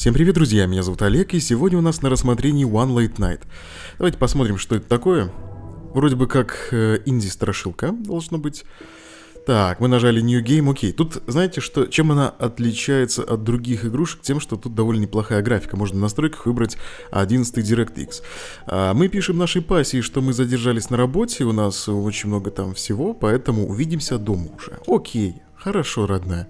Всем привет, друзья, меня зовут Олег, и сегодня у нас на рассмотрении One Late Night. Давайте посмотрим, что это такое. Вроде бы как э, инди-страшилка должно быть. Так, мы нажали New Game, окей. Тут, знаете, что, чем она отличается от других игрушек? Тем, что тут довольно неплохая графика. Можно в настройках выбрать 11 DirectX. А, мы пишем нашей пассии, что мы задержались на работе, у нас очень много там всего, поэтому увидимся дома уже. Окей, хорошо, родная.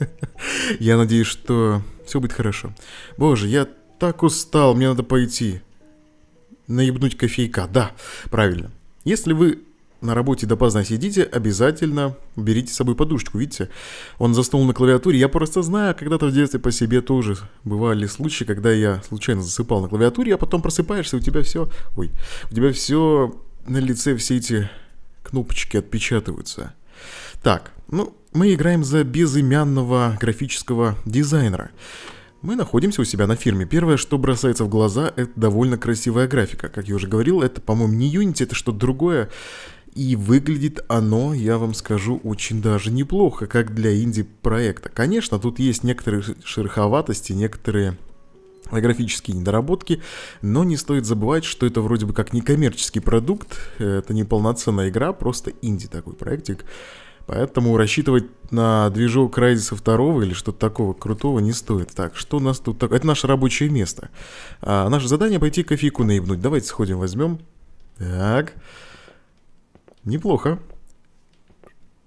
Я надеюсь, что все будет хорошо. Боже, я так устал, мне надо пойти. Наебнуть кофейка, да, правильно. Если вы на работе допоздна сидите, обязательно берите с собой подушечку. Видите, он заснул на клавиатуре. Я просто знаю, когда-то в детстве по себе тоже бывали случаи, когда я случайно засыпал на клавиатуре, а потом просыпаешься, и у тебя все... Ой, у тебя все на лице все эти кнопочки отпечатываются. Так, ну, мы играем за безымянного графического дизайнера. Мы находимся у себя на фирме. Первое, что бросается в глаза, это довольно красивая графика. Как я уже говорил, это, по-моему, не Unity, это что-то другое. И выглядит оно, я вам скажу, очень даже неплохо, как для инди-проекта. Конечно, тут есть некоторые шероховатости, некоторые графические недоработки, но не стоит забывать, что это вроде бы как не коммерческий продукт, э, это не полноценная игра, просто инди такой проектик. Поэтому рассчитывать на движок Райзиса второго или что-то такого крутого не стоит. Так, что у нас тут такое? Это наше рабочее место. А, наше задание пойти кофейку наебнуть. Давайте сходим, возьмем. Так. Неплохо.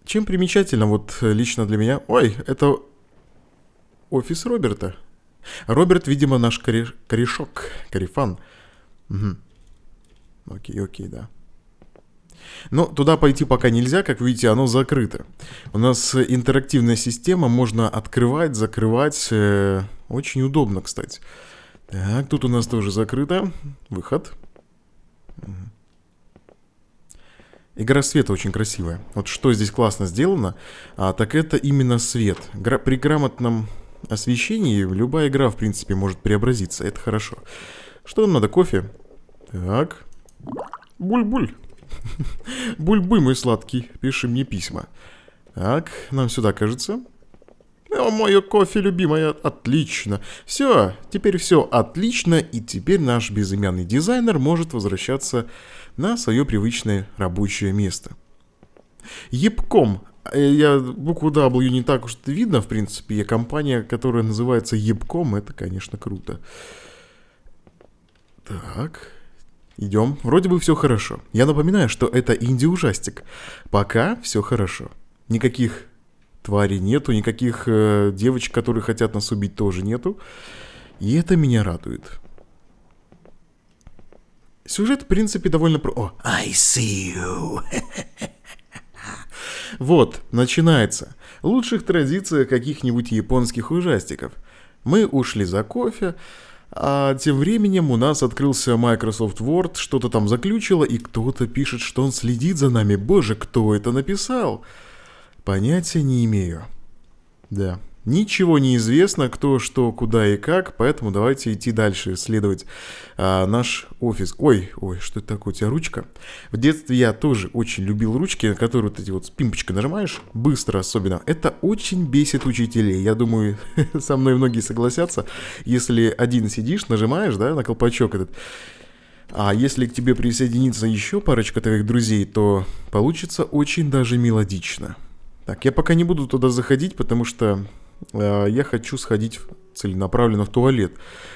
Чем примечательно вот э, лично для меня... Ой, это офис Роберта. Роберт, видимо, наш кореш... корешок, корефан. Угу. Окей, окей, да. Но туда пойти пока нельзя, как видите, оно закрыто. У нас э, интерактивная система, можно открывать, закрывать. Э, очень удобно, кстати. Так, тут у нас тоже закрыто. Выход. Игра света очень красивая. Вот что здесь классно сделано, а, так это именно свет. Гра при грамотном освещении любая игра, в принципе, может преобразиться. Это хорошо. Что нам надо? Кофе? Так. Буль-буль. Бульбы, мой сладкий, пиши мне письма. Так, нам сюда, кажется. О, мое кофе, любимое, отлично. Все, теперь все отлично, и теперь наш безымянный дизайнер может возвращаться на свое привычное рабочее место. Епком. Э, я букву W не так уж видно, в принципе. Я компания, которая называется Епком, это, конечно, круто. Так. Идем. Вроде бы все хорошо. Я напоминаю, что это инди-ужастик. Пока все хорошо. Никаких тварей нету, никаких э, девочек, которые хотят нас убить, тоже нету. И это меня радует. Сюжет, в принципе, довольно про... О, I see you. Вот, начинается. Лучших традициях каких-нибудь японских ужастиков. Мы ушли за кофе, а тем временем у нас открылся Microsoft Word, что-то там заключило, и кто-то пишет, что он следит за нами. Боже, кто это написал? Понятия не имею. Да, Ничего не известно, кто, что, куда и как, поэтому давайте идти дальше, исследовать а, наш офис. Ой, ой, что это такое, у тебя ручка? В детстве я тоже очень любил ручки, на которые вот эти вот с пимпочкой нажимаешь, быстро особенно. Это очень бесит учителей, я думаю, со мной многие согласятся. Если один сидишь, нажимаешь, да, на колпачок этот, а если к тебе присоединится еще парочка твоих друзей, то получится очень даже мелодично. Так, я пока не буду туда заходить, потому что Э, я хочу сходить целенаправленно в туалет.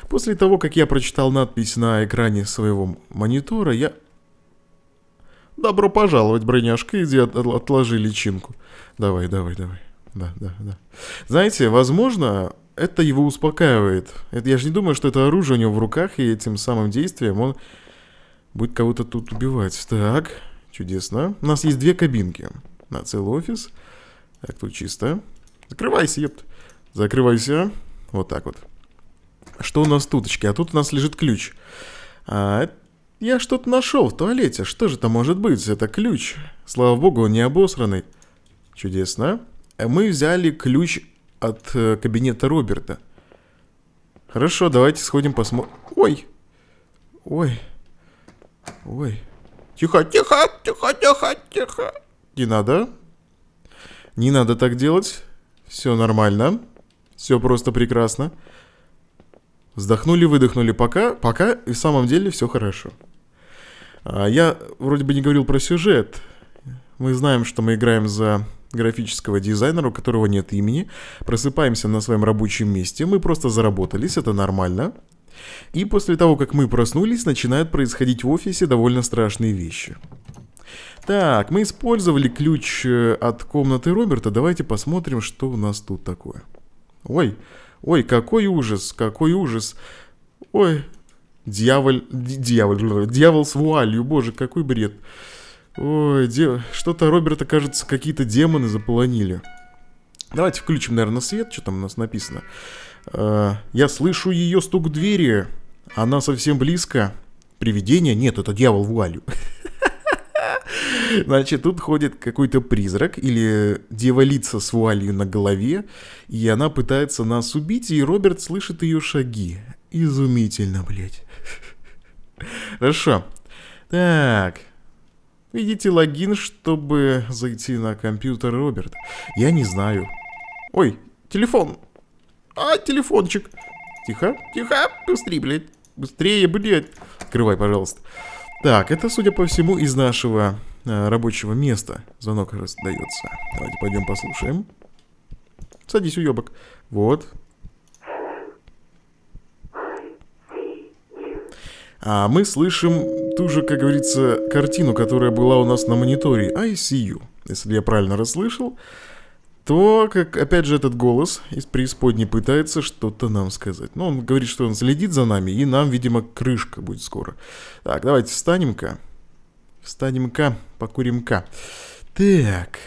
После того, как я прочитал надпись на экране своего монитора, я... «Добро пожаловать, броняшка, иди от отложи личинку». «Давай, давай, давай». Да, да, да. Знаете, возможно, это его успокаивает. Это, я же не думаю, что это оружие у него в руках, и этим самым действием он будет кого-то тут убивать. Так, чудесно. У нас есть две кабинки на целый офис. Так, тут чисто. Закрывайся, ёпт. Закрывайся. Вот так вот. Что у нас тут, очки? А тут у нас лежит ключ. А, я что-то нашел в туалете. Что же это может быть? Это ключ. Слава богу, он не обосранный. Чудесно. А мы взяли ключ от э, кабинета Роберта. Хорошо, давайте сходим посмотрим. Ой. Ой. Ой. Тихо, тихо, тихо, тихо, тихо. Не надо. Не надо так делать. Все нормально. Все просто прекрасно. Вздохнули, выдохнули. Пока, пока и в самом деле все хорошо. А я вроде бы не говорил про сюжет. Мы знаем, что мы играем за графического дизайнера, у которого нет имени. Просыпаемся на своем рабочем месте. Мы просто заработались, это нормально. И после того, как мы проснулись, начинают происходить в офисе довольно страшные вещи. Так, мы использовали ключ э, от комнаты Роберта. Давайте посмотрим, что у нас тут такое. Ой, ой, какой ужас, какой ужас. Ой, дьяволь, дьяволь, дьявол с вуалью, боже, какой бред. Ой, что-то Роберта, кажется, какие-то демоны заполонили. Давайте включим, наверное, свет, что там у нас написано. Э, я слышу ее стук в двери, она совсем близко. Привидение? Нет, это дьявол вуалью. Значит, тут ходит какой-то призрак или дева-лица с вуалью на голове, и она пытается нас убить, и Роберт слышит ее шаги. Изумительно, блядь. Хорошо. Так. Видите логин, чтобы зайти на компьютер Роберт? Я не знаю. Ой, телефон. А, телефончик. Тихо, тихо, быстрее, блядь. Быстрее, блядь. Открывай, пожалуйста. Так, это, судя по всему, из нашего э, рабочего места звонок раздается. Давайте пойдем послушаем. Садись, уебок. Вот. А мы слышим ту же, как говорится, картину, которая была у нас на мониторе. I see you. Если я правильно расслышал то, как, опять же, этот голос из преисподней пытается что-то нам сказать. Ну, он говорит, что он следит за нами, и нам, видимо, крышка будет скоро. Так, давайте встанем-ка. Встанем-ка, покурим-ка. Так.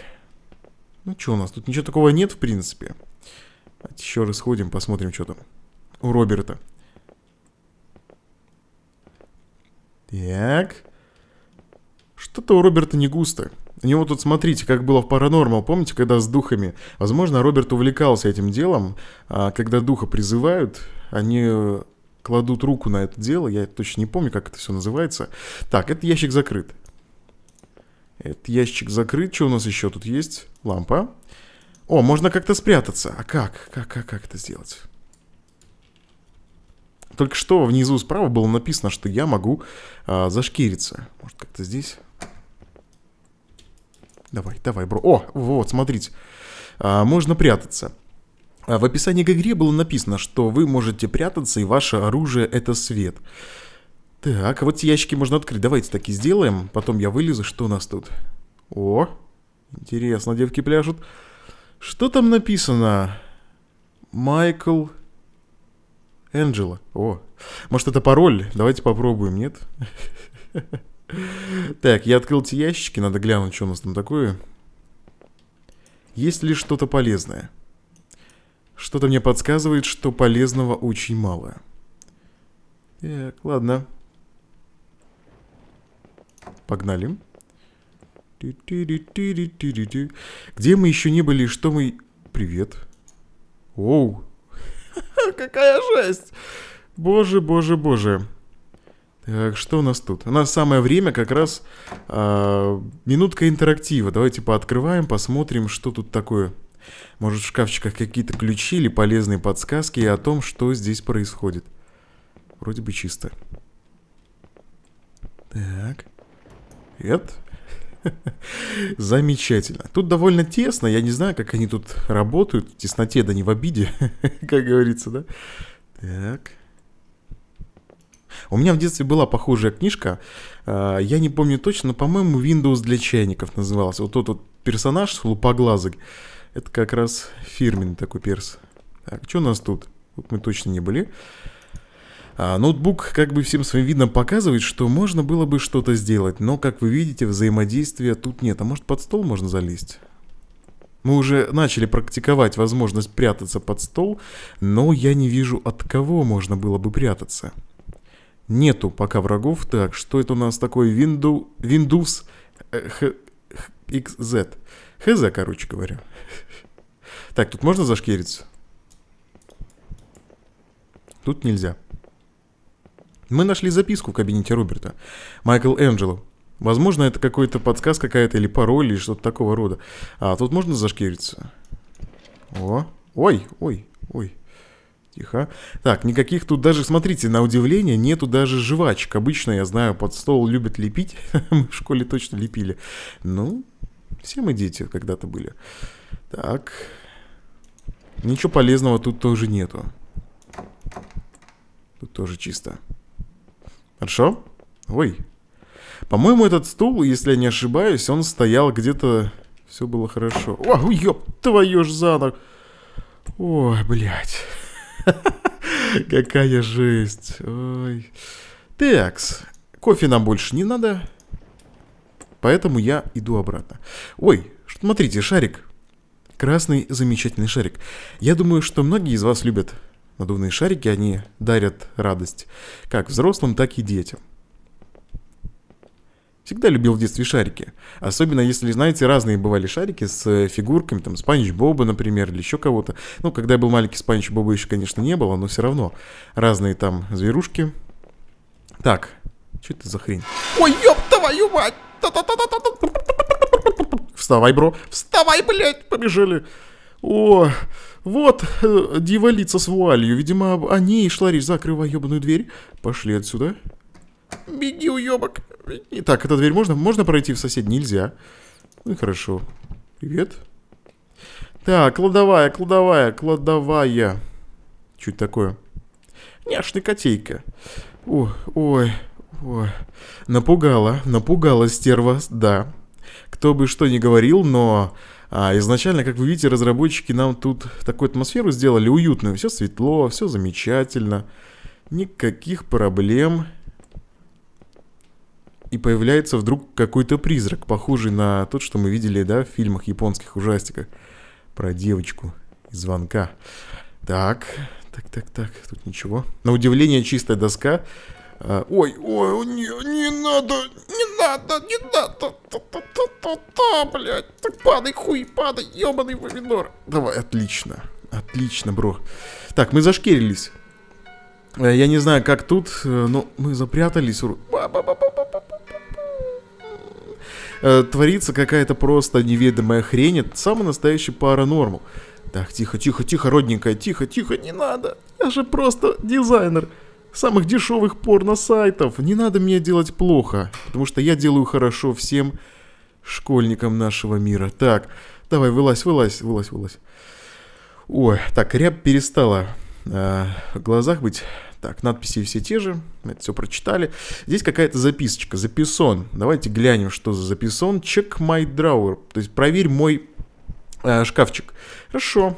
Ну, что у нас? Тут ничего такого нет, в принципе. Давайте еще раз ходим, посмотрим, что там у Роберта. Так. Что-то у Роберта не густо. У него тут, смотрите, как было в Паранормал, помните, когда с духами? Возможно, Роберт увлекался этим делом, а когда духа призывают, они э, кладут руку на это дело, я точно не помню, как это все называется. Так, этот ящик закрыт. Этот ящик закрыт, что у нас еще тут есть? Лампа. О, можно как-то спрятаться. А как? Как, как, как это сделать? Только что внизу справа было написано, что я могу э, а, зашкириться. Может, как-то здесь... Давай, давай, бро. О, вот, смотрите. А, можно прятаться. А в описании к игре было написано, что вы можете прятаться, и ваше оружие — это свет. Так, а вот эти ящики можно открыть. Давайте так и сделаем. Потом я вылезу. Что у нас тут? О, интересно, девки пляшут. Что там написано? Майкл... Энджела. О, может это пароль? Давайте попробуем, нет? Так, я открыл эти ящики, надо глянуть, что у нас там такое. Есть ли что-то полезное? Что-то мне подсказывает, что полезного очень мало. Так, ладно. Погнали. Где мы еще не были, что мы... Привет. Оу. Какая жесть. Боже, боже, боже. Э, что у нас тут? У нас самое время как раз э, минутка интерактива. Давайте пооткрываем, посмотрим, что тут такое. Может в шкафчиках какие-то ключи или полезные подсказки о том, что здесь происходит. Вроде бы чисто. Так. Нет. Замечательно. Тут довольно тесно. Я не знаю, как они тут работают. В тесноте, да не в обиде, как говорится, да? Так. У меня в детстве была похожая книжка, э, я не помню точно, но, по-моему, Windows для чайников назывался. Вот тот вот персонаж лупоглазый, это как раз фирменный такой перс. Так, что у нас тут? Вот мы точно не были. А, ноутбук как бы всем своим видом показывает, что можно было бы что-то сделать, но, как вы видите, взаимодействия тут нет. А может под стол можно залезть? Мы уже начали практиковать возможность прятаться под стол, но я не вижу, от кого можно было бы прятаться нету пока врагов. Так, что это у нас такое? Windows, Windows э, XZ. ХЗ, короче говоря. Так, тут можно зашкериться? Тут нельзя. Мы нашли записку в кабинете Роберта. Майкл Энджело. Возможно, это какой-то подсказ, какая-то или пароль или что-то такого рода. А тут можно зашкериться? О, ой, ой, ой. Тихо. А? Так, никаких тут даже, смотрите, на удивление, нету даже жвачек. Обычно, я знаю, под стол любят лепить. Мы в школе точно лепили. Ну, все мы дети когда-то были. Так. Ничего полезного тут тоже нету. Тут тоже чисто. Хорошо? Ой. По-моему, этот стул, если я не ошибаюсь, он стоял где-то... Все было хорошо. О, ёб твою ж за ног. Ой, блядь. Какая жесть. Ой. Такс. Кофе нам больше не надо. Поэтому я иду обратно. Ой, смотрите, шарик. Красный замечательный шарик. Я думаю, что многие из вас любят надувные шарики. Они дарят радость как взрослым, так и детям. Всегда любил в детстве шарики. Особенно, если, знаете, разные бывали шарики с э, фигурками, там, Спанч Боба, например, или еще кого-то. Ну, когда я был маленький, Спанч Боба еще, конечно, не было, но все равно. Разные там зверушки. Так, что это за хрень? Ой, ёб твою мать! Вставай, бро! Вставай, блядь! Побежали! О, вот, э, дива лица с вуалью. Видимо, о ней шла речь. Закрывай ебаную дверь. Пошли отсюда. Беги, уебок. Итак, эта дверь можно? Можно пройти в сосед? Нельзя. Ну и хорошо. Привет. Так, кладовая, кладовая, кладовая. Чуть такое. Няшный котейка. О, ой, ой. Напугала, напугала стерва, да. Кто бы что ни говорил, но... А, изначально, как вы видите, разработчики нам тут такую атмосферу сделали уютную. Все светло, все замечательно. Никаких проблем и появляется вдруг какой-то призрак, похожий на тот, что мы видели, да, в фильмах японских ужастиках про девочку из звонка. Так, так, так, так, тут ничего. На удивление чистая доска. А, ой, ой, не, не надо, не надо, не надо. Та-та-та-та, блядь. Так падай, хуй, падай, ебаный помидор. Давай, отлично. Отлично, бро. Так, мы зашкерились. Э, я не знаю, как тут, э, но мы запрятались. Ба -ба -ба -ба э, творится какая-то просто неведомая хрень. Это самый настоящий паранормал. Так, тихо, тихо, тихо, родненькая, тихо, тихо, не надо. Я же просто дизайнер самых дешевых порно-сайтов. Не надо мне делать плохо, потому что я делаю хорошо всем школьникам нашего мира. Так, давай, вылазь, вылазь, вылазь, вылазь. Ой, так, ряб перестала э, в глазах быть. Так, надписи все те же, это все прочитали. Здесь какая-то записочка, записон. Давайте глянем, что за записон. Check my drawer, то есть проверь мой э, шкафчик. Хорошо,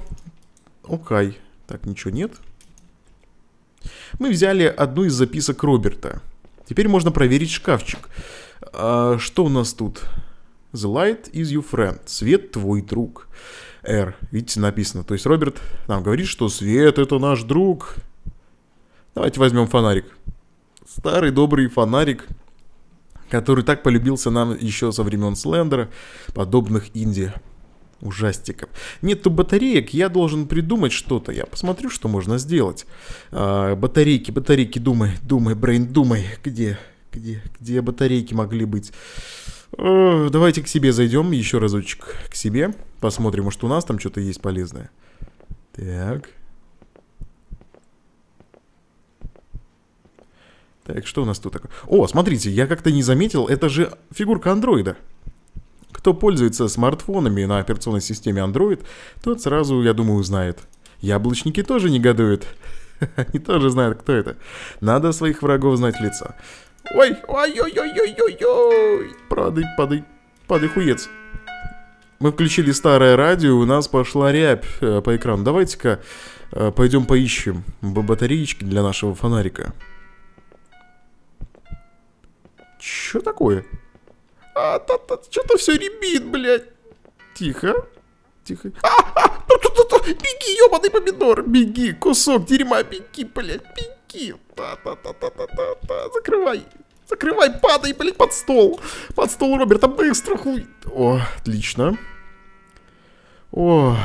окей. Okay. Так, ничего нет. Мы взяли одну из записок Роберта. Теперь можно проверить шкафчик. А, что у нас тут? The light is your friend. Свет твой друг. R. Видите, написано. То есть Роберт нам говорит, что свет это наш друг. Давайте возьмем фонарик. Старый добрый фонарик, который так полюбился нам еще со времен Слендера, подобных Индии ужастиков. Нету батареек, я должен придумать что-то. Я посмотрю, что можно сделать. А, батарейки, батарейки, думай, думай, Брейн, думай. Где, где, где батарейки могли быть? О, э, давайте к себе зайдем еще разочек к себе. Посмотрим, что у нас там что-то есть полезное. Так, Так, что у нас тут такое? О, смотрите, я как-то не заметил, это же фигурка андроида. Кто пользуется смартфонами на операционной системе Android, тот сразу, я думаю, узнает. Яблочники тоже негодуют. Они тоже знают, кто это. Надо своих врагов знать лица. Ой, ой, ой, ой, ой, ой, ой. Падай, падай, падай, хуец. Мы включили старое радио, у нас пошла рябь э, по экрану. Давайте-ка э, пойдем поищем батареечки для нашего фонарика. Чё такое? А, та, та, что-то все ребит, блядь. Тихо. Тихо. А, а, ту, ту, беги, ёбаный помидор, беги, кусок дерьма, беги, блядь, беги. Та, та, та, та, та, та, та. Закрывай, закрывай, падай, блядь, под стол. Под стол Роберта, быстро, хуй. О, отлично. О,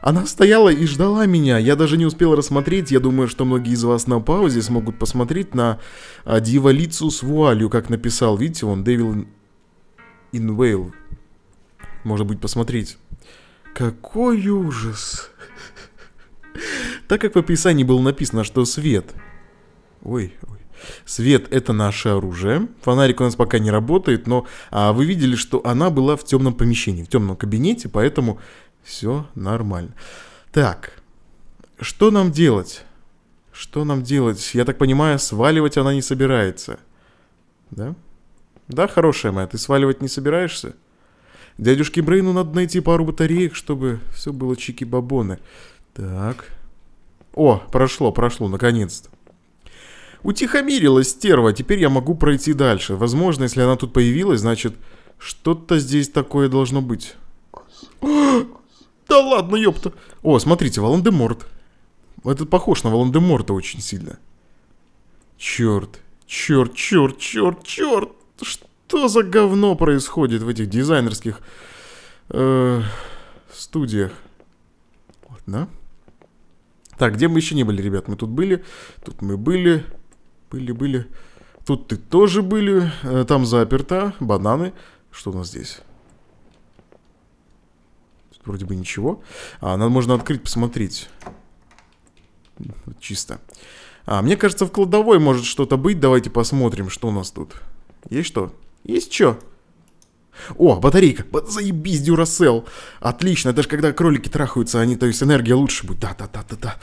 она стояла и ждала меня. Я даже не успел рассмотреть. Я думаю, что многие из вас на паузе смогут посмотреть на Дива Лицу с вуалью, как написал. Видите, он Дэвил Инвейл. Может быть, посмотреть. Какой ужас. Так как в описании было написано, что свет... Ой, ой. Свет — это наше оружие. Фонарик у нас пока не работает, но а, вы видели, что она была в темном помещении, в темном кабинете, поэтому все нормально. Так, что нам делать? Что нам делать? Я так понимаю, сваливать она не собирается. Да? Да, хорошая моя, ты сваливать не собираешься? Дядюшке Брейну надо найти пару батареек, чтобы все было чики-бабоны. Так. О, прошло, прошло, наконец-то. Утихомирилась стерва, теперь я могу пройти дальше. Возможно, если она тут появилась, значит, что-то здесь такое должно быть. Да ладно, ёпта. О, смотрите, Волан-де-Морт. Этот похож на Волан-де-Морта очень сильно. Черт, черт, черт, черт, черт. Что за говно происходит в этих дизайнерских э, студиях? Ладно. Так, где мы еще не были, ребят? Мы тут были, тут мы были, были, были. Тут ты тоже были, э, там заперто, бананы. Что у нас здесь? Тут вроде бы ничего. А, надо, можно открыть, посмотреть. Чисто. А, мне кажется, в кладовой может что-то быть. Давайте посмотрим, что у нас тут. Есть что? Есть что? О, батарейка. Заебись, Дюрасел. Отлично. Это же когда кролики трахаются, они, то есть энергия лучше будет. Да-да-да-да-да.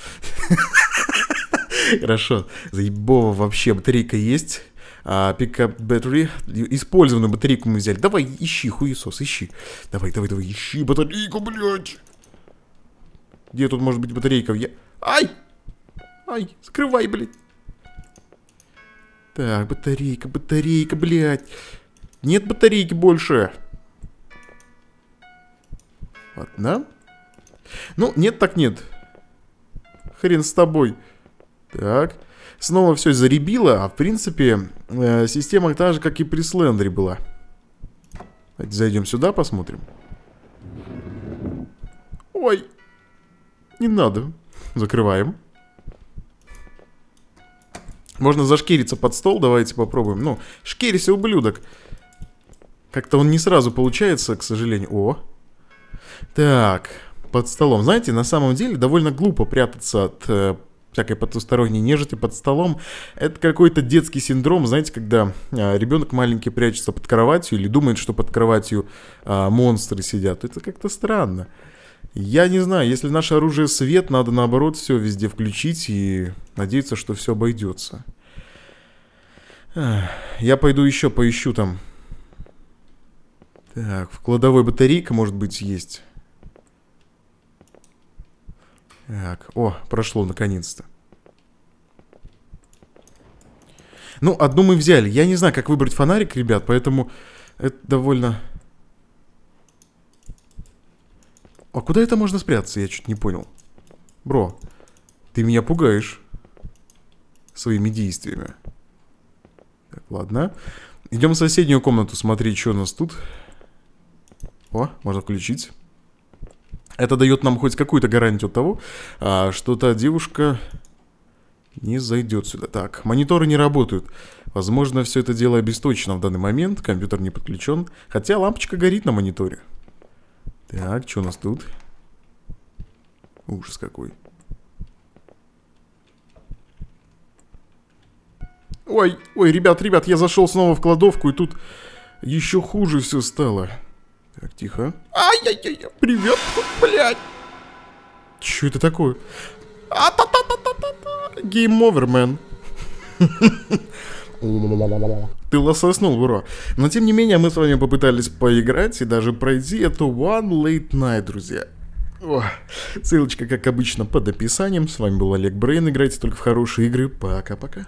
Хорошо. Заебово вообще. Батарейка есть а, Pickup Battery, использованную батарейку мы взяли. Давай, ищи, хуесос, ищи. Давай, давай, давай, ищи батарейку, блядь. Где тут может быть батарейка? Я... Ай! Ай, скрывай, блядь. Так, батарейка, батарейка, блядь. Нет батарейки больше. Одна. Ну, нет так нет. Хрен с тобой. Так. Снова все заребило, а в принципе... Э, система та же, как и при Слендере была. Давайте зайдем сюда, посмотрим. Ой. Не надо. Закрываем. Можно зашкириться под стол, давайте попробуем. Ну, шкирься, ублюдок. Как-то он не сразу получается, к сожалению. О. Так, под столом. Знаете, на самом деле довольно глупо прятаться от э, всякой потусторонней нежити под столом. Это какой-то детский синдром, знаете, когда а, ребенок маленький прячется под кроватью или думает, что под кроватью а, монстры сидят. Это как-то странно. Я не знаю, если наше оружие свет, надо наоборот все везде включить и надеяться, что все обойдется. Я пойду еще поищу там. Так, в кладовой батарейка, может быть, есть. Так, о, прошло наконец-то. Ну, одну мы взяли. Я не знаю, как выбрать фонарик, ребят, поэтому это довольно... А куда это можно спрятаться? Я чуть не понял. Бро, ты меня пугаешь своими действиями. Так, ладно. Идем в соседнюю комнату Смотри, что у нас тут. О, можно включить. Это дает нам хоть какую-то гарантию того, а, что та девушка не зайдет сюда. Так, мониторы не работают. Возможно, все это дело обесточено в данный момент. Компьютер не подключен. Хотя лампочка горит на мониторе. Так, что у нас тут? Ужас какой. Ой, ой, ребят, ребят, я зашел снова в кладовку, и тут еще хуже все стало. Так, тихо. Ай-яй-яй, привет, блядь. Чё это такое? а та та та та та та Гейм овер, мэн. Ты лососнул, бро. Но тем не менее, мы с вами попытались поиграть и даже пройти эту One Late Night, друзья. О, ссылочка, как обычно, под описанием. С вами был Олег Брейн. Играйте только в хорошие игры. Пока-пока.